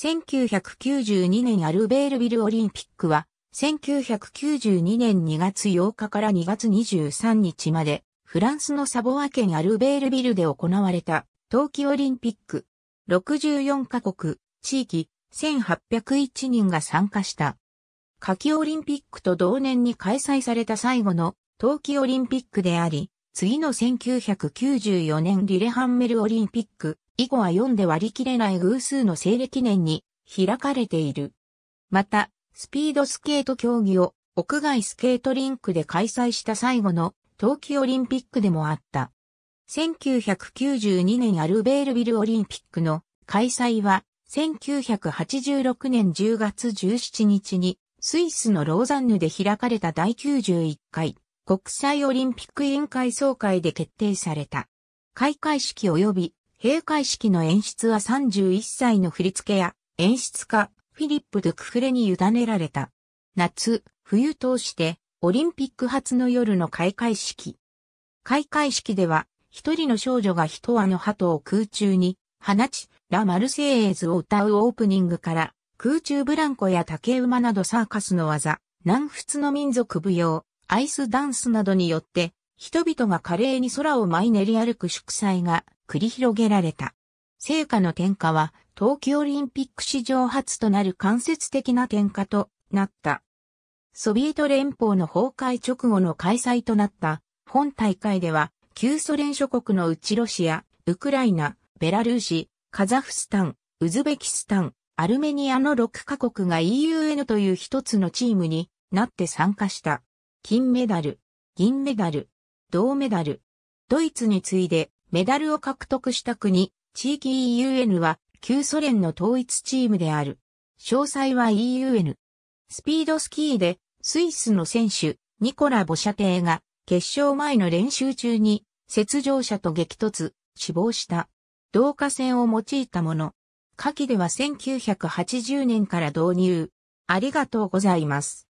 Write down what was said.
1992年アルベールビルオリンピックは、1992年2月8日から2月23日まで、フランスのサボア県アルベールビルで行われた、冬季オリンピック。64カ国、地域、1801人が参加した。夏季オリンピックと同年に開催された最後の冬季オリンピックであり、次の1994年リレハンメルオリンピック以後は4で割り切れない偶数の西暦年に開かれている。また、スピードスケート競技を屋外スケートリンクで開催した最後の冬季オリンピックでもあった。1992年アルベールビルオリンピックの開催は1986年10月17日にスイスのローザンヌで開かれた第91回国際オリンピック委員会総会で決定された。開会式及び閉会式の演出は31歳の振付や演出家フィリップ・ドゥクフレに委ねられた。夏、冬通してオリンピック初の夜の開会式。開会式では一人の少女が一羽の鳩を空中に放ち、ラ・マルセイエーズを歌うオープニングから空中ブランコや竹馬などサーカスの技、南仏の民族舞踊、アイスダンスなどによって、人々が華麗に空を舞い練り歩く祝祭が繰り広げられた。聖火の点火は、東京オリンピック史上初となる間接的な点火となった。ソビエト連邦の崩壊直後の開催となった本大会では、旧ソ連諸国のうちロシア、ウクライナ、ベラルーシ、カザフスタン、ウズベキスタン、アルメニアの6カ国が EUN という一つのチームになって参加した。金メダル、銀メダル、銅メダル。ドイツに次いでメダルを獲得した国、地域 EUN は旧ソ連の統一チームである。詳細は EUN。スピードスキーでスイスの選手ニコラ・ボシャテーが決勝前の練習中に雪上車と激突、死亡した。導火線を用いたもの。下記では1980年から導入。ありがとうございます。